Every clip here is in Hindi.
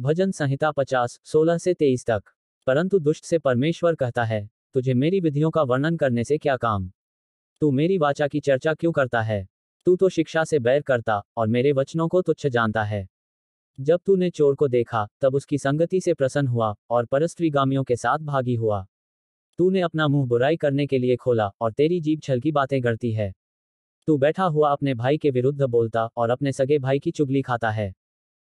भजन संहिता पचास सोलह से तेईस तक परंतु दुष्ट से परमेश्वर कहता है तुझे मेरी विधियों का वर्णन करने से क्या काम तू मेरी वाचा की चर्चा क्यों करता है तू तो शिक्षा से बैर करता और मेरे वचनों को तुच्छ जानता है जब तूने चोर को देखा तब उसकी संगति से प्रसन्न हुआ और परस्त्रीगामियों के साथ भागी हुआ तूने अपना मुंह बुराई करने के लिए खोला और तेरी जीभ छल की बातें करती है तू बैठा हुआ अपने भाई के विरुद्ध बोलता और अपने सगे भाई की चुगली खाता है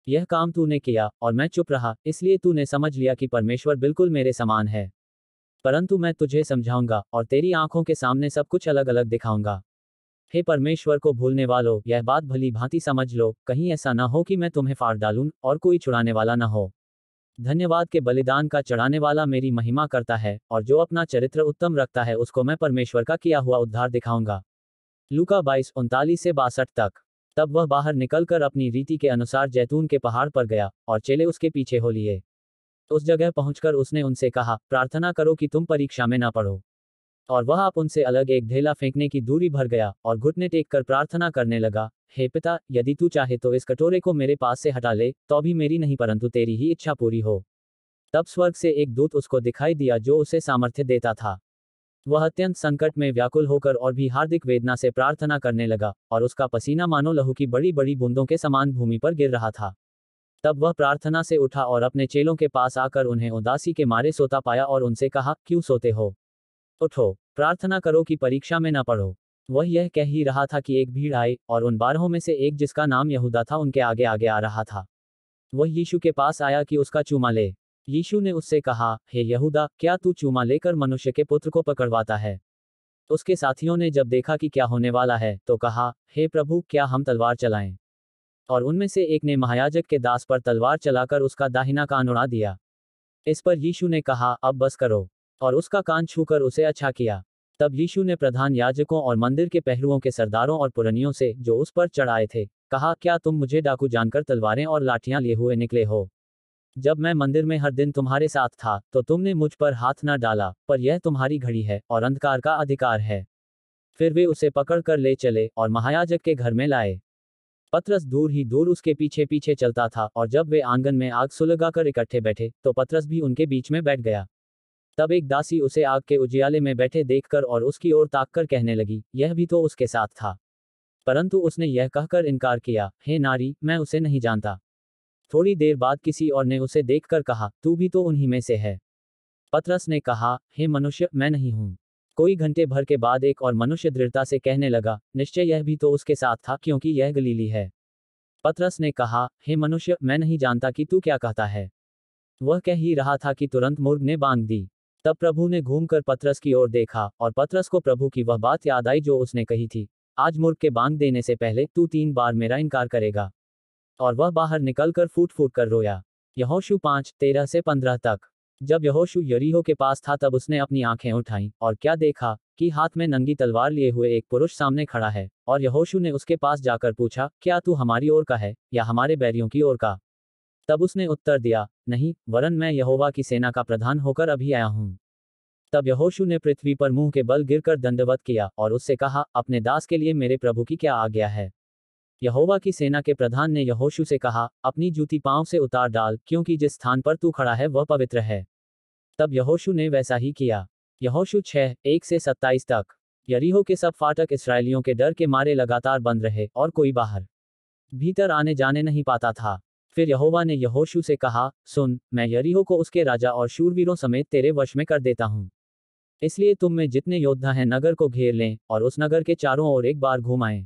यह काम तूने किया और मैं चुप रहा इसलिए तूने समझ लिया कि परमेश्वर बिल्कुल मेरे समान है परंतु मैं तुझे समझाऊंगा और तेरी आंखों के सामने सब कुछ अलग अलग दिखाऊंगा हे परमेश्वर को भूलने वालों यह बात भली भांति समझ लो कहीं ऐसा न हो कि मैं तुम्हें फाड़ डालूं और कोई छुड़ाने वाला न हो धन्यवाद के बलिदान का चढ़ाने वाला मेरी महिमा करता है और जो अपना चरित्र उत्तम रखता है उसको मैं परमेश्वर का किया हुआ उद्धार दिखाऊंगा लूका बाईस उनतालीस से बासठ तक तब वह बाहर निकलकर अपनी रीति के अनुसार जैतून के पहाड़ पर गया और चेले उसके पीछे हो लिए उस जगह पहुंचकर उसने उनसे कहा प्रार्थना करो कि तुम परीक्षा में न पढ़ो और वह आप उनसे अलग एक ढेला फेंकने की दूरी भर गया और घुटने टेक कर प्रार्थना करने लगा हे पिता यदि तू चाहे तो इस कटोरे को मेरे पास से हटा ले तो भी मेरी नहीं परंतु तेरी ही इच्छा पूरी हो तब स्वर्ग से एक दूत उसको दिखाई दिया जो उसे सामर्थ्य देता था वह अत्यंत संकट में व्याकुल होकर और भी हार्दिक वेदना से प्रार्थना करने लगा और उसका पसीना मानो लहू की बड़ी बड़ी बूंदों के समान भूमि पर गिर रहा था तब वह प्रार्थना से उठा और अपने चेलों के पास आकर उन्हें उदासी के मारे सोता पाया और उनसे कहा क्यों सोते हो उठो प्रार्थना करो कि परीक्षा में न पढ़ो वह यह कह ही रहा था कि एक भीड़ आई और उन बारहों में से एक जिसका नाम यहूदा था उनके आगे आगे आ रहा था वह यीशु के पास आया कि उसका चूमा ले यीशु ने उससे कहा हे यहूदा क्या तू चूमा लेकर मनुष्य के पुत्र को पकड़वाता है उसके साथियों ने जब देखा कि क्या होने वाला है तो कहा हे प्रभु क्या हम तलवार चलाएं और उनमें से एक ने महायाजक के दास पर तलवार चलाकर उसका दाहिना कान उड़ा दिया इस पर यीशु ने कहा अब बस करो और उसका कान छूकर उसे अच्छा किया तब यीशु ने प्रधान याजकों और मंदिर के पहलुओं के सरदारों और पुरनियों से जो उस पर चढ़ाए थे कहा क्या तुम मुझे डाकू जानकर तलवारें और लाठियां लिए हुए निकले हो जब मैं मंदिर में हर दिन तुम्हारे साथ था तो तुमने मुझ पर हाथ न डाला पर यह तुम्हारी घड़ी है और अंधकार का अधिकार है फिर वे उसे पकड़ कर ले चले और महायाजक के घर में लाए पत्रस दूर ही दूर उसके पीछे पीछे चलता था और जब वे आंगन में आग सुलगाकर इकट्ठे बैठे तो पतरस भी उनके बीच में बैठ गया तब एक दासी उसे आग के उजियाले में बैठे देखकर और उसकी ओर ताक कर कहने लगी यह भी तो उसके साथ था परंतु उसने यह कहकर इनकार किया हे नारी मैं उसे नहीं जानता थोड़ी देर बाद किसी और ने उसे देखकर कहा तू भी तो उन्हीं में से है पतरस ने कहा हे मनुष्य मैं नहीं हूँ कोई घंटे भर के बाद एक और मनुष्य दृढ़ता से कहने लगा निश्चय यह भी तो उसके साथ था क्योंकि यह गलीली है पतरस ने कहा हे मनुष्य मैं नहीं जानता कि तू क्या कहता है वह कह ही रहा था कि तुरंत मुर्ग ने बांध दी तब प्रभु ने घूमकर पतरस की ओर देखा और पतरस को प्रभु की वह बात याद आई जो उसने कही थी आज मुर्ग के बांध देने से पहले तू तीन बार मेरा इनकार करेगा और वह बाहर निकलकर फूट फूट कर रोया यहोशु पाँच तेरह से पंद्रह तक जब यहोशु यरीहो के पास था तब उसने अपनी आंखें उठाई और क्या देखा कि हाथ में नंगी तलवार लिए हुए एक पुरुष सामने खड़ा है और यहोशु ने उसके पास जाकर पूछा क्या तू हमारी ओर का है या हमारे बैरियों की ओर का तब उसने उत्तर दिया नहीं वरन मैं यहोवा की सेना का प्रधान होकर अभी आया हूँ तब यहोशु ने पृथ्वी पर मुंह के बल गिरकर दंडवत किया और उससे कहा अपने दास के लिए मेरे प्रभु की क्या आज्ञा है यहोवा की सेना के प्रधान ने यहोशु से कहा अपनी जूती पांव से उतार डाल क्योंकि जिस स्थान पर तू खड़ा है वह पवित्र है तब यहोशु ने वैसा ही किया यहोशु छह एक से सत्ताईस तक यरीहो के सब फाटक इसराइलियों के डर के मारे लगातार बंद रहे और कोई बाहर भीतर आने जाने नहीं पाता था फिर यहोवा ने यहोशू से कहा सुन मैं यरीहो को उसके राजा और शूरवीरों समेत तेरे वश में कर देता हूँ इसलिए तुम में जितने योद्धा हैं नगर को घेर लें और उस नगर के चारों ओर एक बार घूमाएं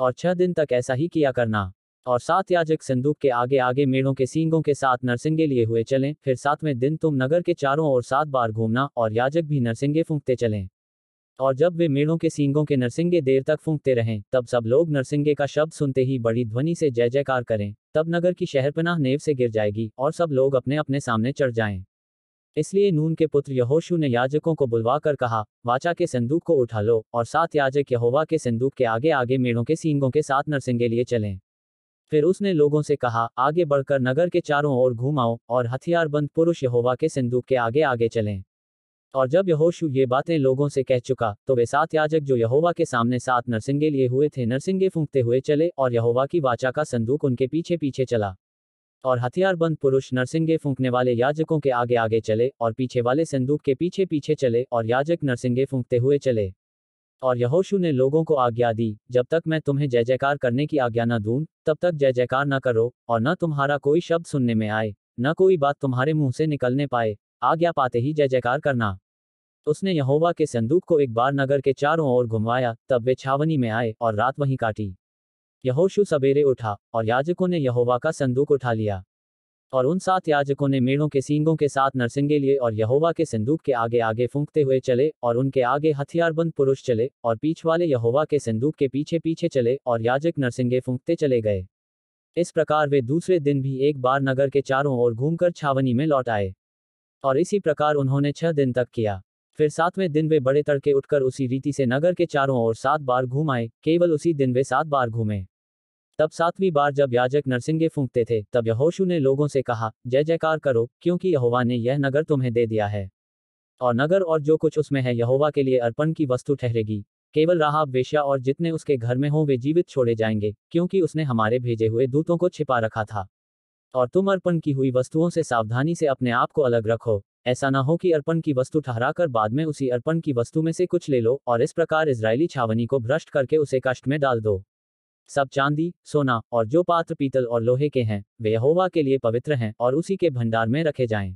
और छह दिन तक ऐसा ही किया करना और सात याजक संदूक के आगे आगे मेढ़ों के सींगों के साथ नरसिंगे लिए हुए चलें फिर सातवें दिन तुम नगर के चारों ओर सात बार घूमना और याजक भी नरसिंगे फूंकते चलें और जब वे मेढ़ों के सींगों के नरसिंगे देर तक फूंकते रहें तब सब लोग नरसिंगे का शब्द सुनते ही बड़ी ध्वनि से जय जयकार करें तब नगर की शहरपनाह नेव से गिर जाएगी और सब लोग अपने अपने सामने चढ़ जाएं इसलिए नून के पुत्र यहोशु ने याजकों को बुलवाकर कहा वाचा के संदूक को उठा लो और सात याजक यहोवा के संदूक के आगे आगे मेड़ों के सींगों के साथ नरसिंगे लिए चलें फिर उसने लोगों से कहा आगे बढ़कर नगर के चारों ओर घूमाओ और हथियारबंद पुरुष यहोवा के संदूक के आगे आगे चलें और जब यहोशु ये बातें लोगों से कह चुका तो वे सात याजक जो यहोवा के सामने सात नरसिंगे लिए हुए थे नरसिंगे फूंकते हुए चले और यहोवा की वाचा का संदूक उनके पीछे पीछे चला और हथियारबंद पुरुष नरसिंगे फूंकने वाले याजकों के आगे आगे चले और पीछे वाले संदूक के पीछे पीछे चले और याजक नरसिंगे फूंकते हुए चले और यहोशू ने लोगों को आज्ञा दी जब तक मैं तुम्हें जय जयकार करने की आज्ञा न दूं तब तक जय जयकार न करो और न तुम्हारा कोई शब्द सुनने में आए न कोई बात तुम्हारे मुंह से निकलने पाए आज्ञा पाते ही जय जयकार करना उसने यहोवा के संदूक को एक बार नगर के चारों ओर घुमाया तब वे छावनी में आए और रात वहीं काटी यहोशु सवेरे उठा और याजकों ने यहोवा का संदूक उठा लिया और उन सात याजकों ने मेड़ों के सींगों के साथ नरसिंगे लिए और यहोवा के संदूक के आगे आगे फूंकते हुए चले और उनके आगे हथियारबंद पुरुष चले और पीछ वाले यहोवा के संदूक के पीछे पीछे चले और याजक नरसिंगे फूंकते चले गए इस प्रकार वे दूसरे दिन भी एक बार नगर के चारों ओर घूमकर छावनी में लौट आए और इसी प्रकार उन्होंने छह दिन तक किया फिर सातवें दिन वे बड़े तड़के उठकर उसी रीति से नगर के चारों ओर सात बार घूम आए केवल उसी दिन वे सात बार घूमे तब सातवीं बार जब याजक नरसिंगे फूंकते थे तब यहोशु ने लोगों से कहा जय जयकार करो क्योंकि यहोवा ने यह नगर तुम्हें दे दिया है और नगर और जो कुछ उसमें है यहोवा के लिए अर्पण की वस्तु ठहरेगी केवल राहब वेश्या और जितने उसके घर में हों वे जीवित छोड़े जाएंगे क्योंकि उसने हमारे भेजे हुए दूतों को छिपा रखा था और तुम अर्पण की हुई वस्तुओं से सावधानी से अपने आप को अलग रखो ऐसा ना हो कि अर्पण की वस्तु ठहरा बाद में उसी अर्पण की वस्तु में से कुछ ले लो और इस प्रकार इसराइली छावनी को भ्रष्ट करके उसे कष्ट में डाल दो सब चांदी सोना और जो पात्र पीतल और लोहे के हैं वे यहोवा के लिए पवित्र हैं और उसी के भंडार में रखे जाएं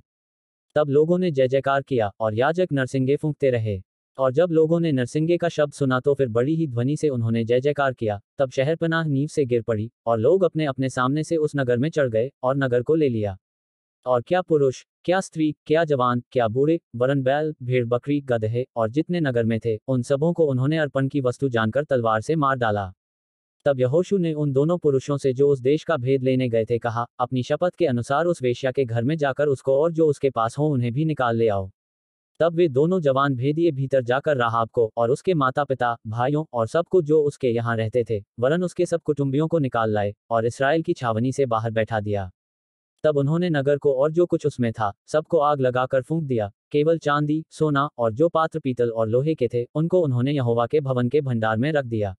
तब लोगों ने जय जयकार किया और याजक नरसिंगे फूंकते रहे और जब लोगों ने नरसिंगे का शब्द सुना तो फिर बड़ी ही ध्वनि से उन्होंने जय जयकार किया तब शहर पनाह नींव से गिर पड़ी और लोग अपने अपने सामने से उस नगर में चढ़ गए और नगर को ले लिया और क्या पुरुष क्या स्त्री क्या जवान क्या बूढ़े वरन बैल भेड़ बकरी गधे और जितने नगर में थे उन सबों को उन्होंने अर्पण की वस्तु जानकर तलवार से मार डाला तब यहोशु ने उन दोनों पुरुषों से जो उस देश का भेद लेने गए थे कहा अपनी शपथ के अनुसार उस वेश्या के घर में जाकर उसको और जो उसके पास हो उन्हें भी निकाल ले आओ तब वे दोनों जवान भेदिए भीतर जाकर राहाब को और उसके माता पिता भाइयों और सबको जो उसके यहाँ रहते थे वरन उसके सब कुटुंबियों को निकाल लाए और इसराइल की छावनी से बाहर बैठा दिया तब उन्होंने नगर को और जो कुछ उसमें था सबको आग लगाकर फूंक दिया केवल चांदी सोना और जो पात्र पीतल और लोहे के थे उनको उन्होंने यहोवा के भवन के भंडार में रख दिया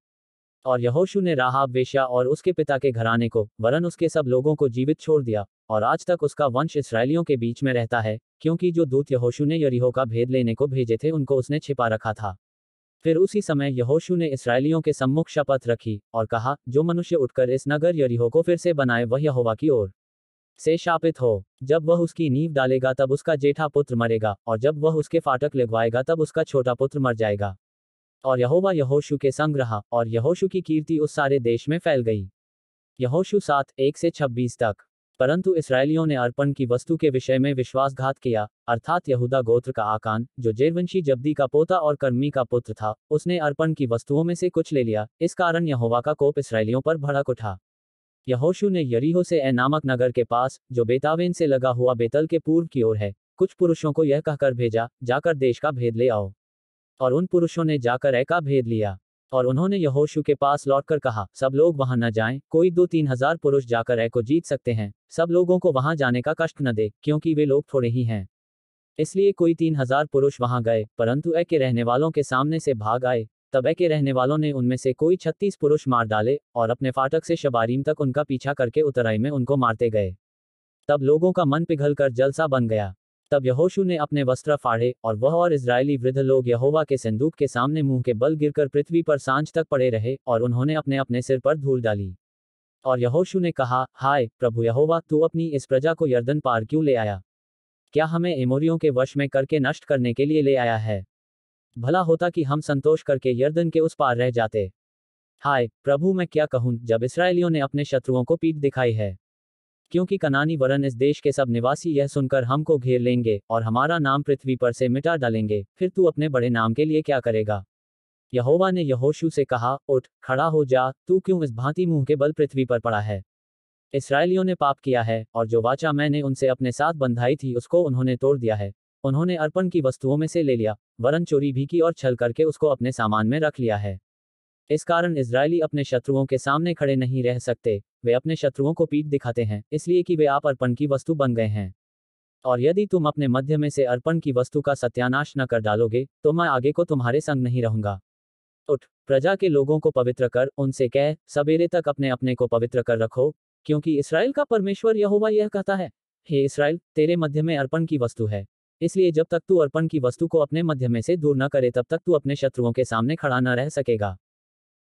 और यहोशु ने राहाब वेश्या और उसके पिता के घराने को वरन उसके सब लोगों को जीवित छोड़ दिया और आज तक उसका वंश इसराइलियों के बीच में रहता है क्योंकि जो दूत यहोशु ने यरीहो का भेद लेने को भेजे थे उनको उसने छिपा रखा था फिर उसी समय यहोशु ने इसराइलियों के सम्मुख शपथ रखी और कहा जो मनुष्य उठकर इस नगर यरीहो को फिर से बनाए वह यहोवा की ओर से शापित हो जब वह उसकी नींव डालेगा तब उसका जेठा पुत्र मरेगा और जब वह उसके फाटक लगवाएगा तब उसका छोटा पुत्र मर जाएगा और यहोवा यहोशु के संग रहा और यहोशु की कीर्ति उस सारे देश में फैल गई यहोशु सात एक से छब्बीस तक परंतु इसराइलियों ने अर्पण की वस्तु के विषय में विश्वासघात किया अर्थात यहूदा गोत्र का आकान जो जेरवंशी जब्दी का पोता और कर्मी का पुत्र था उसने अर्पण की वस्तुओं में से कुछ ले लिया इस कारण यहोवा का कोप इसराइलियों पर भड़क उठा यहोशु ने यरीहो से ए नामक नगर के पास जो बेतावेन से लगा हुआ बेतल के पूर्व की ओर है कुछ पुरुषों को यह कहकर भेजा जाकर देश का भेद ले आओ और उन पुरुषों ने जाकर एका भेद लिया और उन्होंने यहोशु के पास लौटकर कहा सब लोग वहां न जाएं, कोई दो तीन हजार पुरुष जाकर ए को जीत सकते हैं सब लोगों को वहां जाने का कष्ट न दे क्योंकि वे लोग थोड़े ही हैं इसलिए कोई तीन हजार पुरुष वहां गए परंतु ए के रहने वालों के सामने से भाग आए तब ए के रहने वालों ने उनमें से कोई छत्तीस पुरुष मार डाले और अपने फाटक से शबारीम तक उनका पीछा करके उतराई में उनको मारते गए तब लोगों का मन पिघल कर जलसा बन गया तब यहोशू ने अपने वस्त्र फाड़े और वह और इसराइली वृद्ध लोग यहोवा के संदूक के सामने मुंह के बल गिरकर पृथ्वी पर सांझ तक पड़े रहे और उन्होंने अपने अपने सिर पर धूल डाली और यहोशू ने कहा हाय प्रभु यहोवा तू अपनी इस प्रजा को यर्दन पार क्यों ले आया क्या हमें एमोरियों के वश में करके नष्ट करने के लिए ले आया है भला होता कि हम संतोष करके यर्दन के उस पार रह जाते हाय प्रभु मैं क्या कहूँ जब इसराइलियों ने अपने शत्रुओं को पीठ दिखाई है क्योंकि कनानी वरन इस देश के सब निवासी यह सुनकर हमको घेर लेंगे और हमारा नाम पृथ्वी पर से मिटा डालेंगे फिर तू अपने बड़े नाम के लिए क्या करेगा यहोवा ने यहोशु से कहा उठ खड़ा हो जा तू क्यों इस भांति मुंह के बल पृथ्वी पर पड़ा है इसराइलियों ने पाप किया है और जो वाचा मैंने उनसे अपने साथ बंधाई थी उसको उन्होंने तोड़ दिया है उन्होंने अर्पण की वस्तुओं में से ले लिया वरन चोरी भी की और छल करके उसको अपने सामान में रख लिया है इस कारण इसराइली अपने शत्रुओं के सामने खड़े नहीं रह सकते वे अपने शत्रुओं को पीठ दिखाते हैं इसलिए कि वे आप अर्पण की वस्तु बन गए हैं और यदि तुम अपने मध्य में से अर्पण की वस्तु का सत्यानाश न कर डालोगे तो मैं आगे को तुम्हारे संग नहीं रहूंगा उठ प्रजा के लोगों को पवित्र कर उनसे कह सवेरे तक अपने अपने को पवित्र कर रखो क्योंकि इसराइल का परमेश्वर यहोवा यह कहता है हे इसराइल तेरे मध्य में अर्पण की वस्तु है इसलिए जब तक तू अर्पण की वस्तु को अपने मध्य में से दूर न करे तब तक तू अपने शत्रुओं के सामने खड़ा न रह सकेगा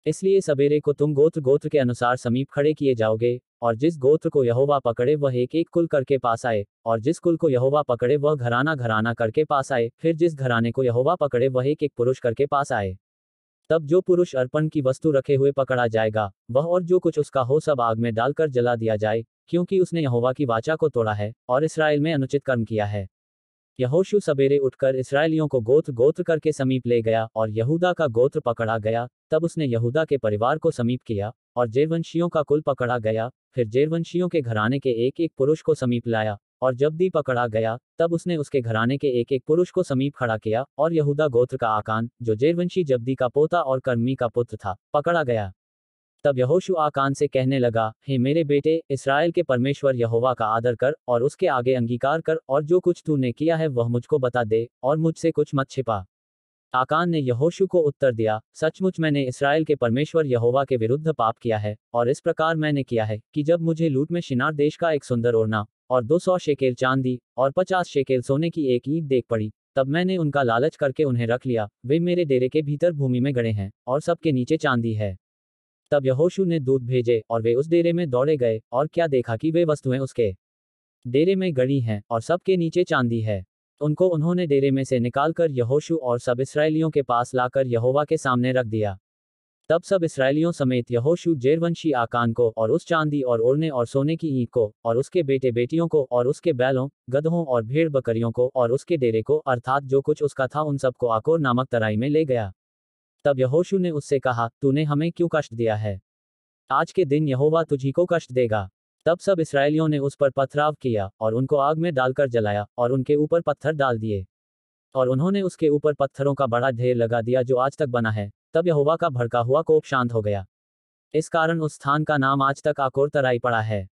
इसलिए सवेरे को तुम गोत्र गोत्र के अनुसार समीप खड़े किए जाओगे और जिस गोत्र को यहोवा पकड़े वह एक एक कुल करके पास आए और जिस कुल को यहोवा पकड़े वह घराना घराना करके पास आए फिर जिस घराने को यहोवा पकड़े वह एक एक पुरुष करके पास आए तब जो पुरुष अर्पण की वस्तु रखे हुए पकड़ा जाएगा वह और जो कुछ उसका हो सब आग में डालकर जला दिया जाए क्योंकि उसने यहोवा की वाचा को तोड़ा है और इसराइल में अनुचित कर्म किया है यहोशु सवेरे उठकर इसराइलियों को गोत्र गोत्र करके समीप ले गया और यहूदा का गोत्र पकड़ा गया तब उसने यहूदा के परिवार को समीप किया और जेरवंशियों का कुल पकड़ा गया फिर जेरवंशियों के घराने के एक एक पुरुष को समीप लाया और जब दी पकड़ा गया तब उसने उसके घराने के एक एक पुरुष को समीप खड़ा किया और यहूदा गोत्र का आकान जो जेरवंशी जब्दी का पोता और कर्मी का पुत्र था पकड़ा गया तब यहोशु आकान से कहने लगा हे मेरे बेटे इसराइल के परमेश्वर यहोवा का आदर कर और उसके आगे अंगीकार कर और जो कुछ तूने किया है वह मुझको बता दे और मुझसे कुछ मत छिपा आकान ने यहोशु को उत्तर दिया सचमुच मैंने इसराइल के परमेश्वर यहोवा के विरुद्ध पाप किया है और इस प्रकार मैंने किया है कि जब मुझे लूट में शिनार देश का एक सुंदर ओढ़ना और दो सौ शेकेल चांदी और पचास शेकेल सोने की एक ईट देख पड़ी तब मैंने उनका लालच करके उन्हें रख लिया वे मेरे डेरे के भीतर भूमि में गड़े हैं और सबके नीचे चांदी है तब यहोशू ने दूध भेजे और वे उस डेरे में दौड़े गए और क्या देखा कि वे वस्तुएं उसके डेरे में गड़ी हैं और सबके नीचे चांदी है उनको उन्होंने डेरे में से निकालकर यहोशू और सब इसराइलियों के पास लाकर यहोवा के सामने रख दिया तब सब इसराइलियों समेत यहोशू जेरवंशी आकान को और उस चांदी और उड़ने और सोने की ईंट को और उसके बेटे बेटियों को और उसके बैलों गधों और भेड़ बकरियों को और उसके डेरे को अर्थात जो कुछ उसका था उन सबको आकोर नामक तराई में ले गया तब यहोशू ने उससे कहा तूने हमें क्यों कष्ट दिया है आज के दिन यहोवा तुझी को कष्ट देगा तब सब इसराइलियों ने उस पर पथराव किया और उनको आग में डालकर जलाया और उनके ऊपर पत्थर डाल दिए और उन्होंने उसके ऊपर पत्थरों का बड़ा ढेर लगा दिया जो आज तक बना है तब यहोवा का भड़का हुआ कोप शांत हो गया इस कारण उस स्थान का नाम आज तक आकोर तराई पड़ा है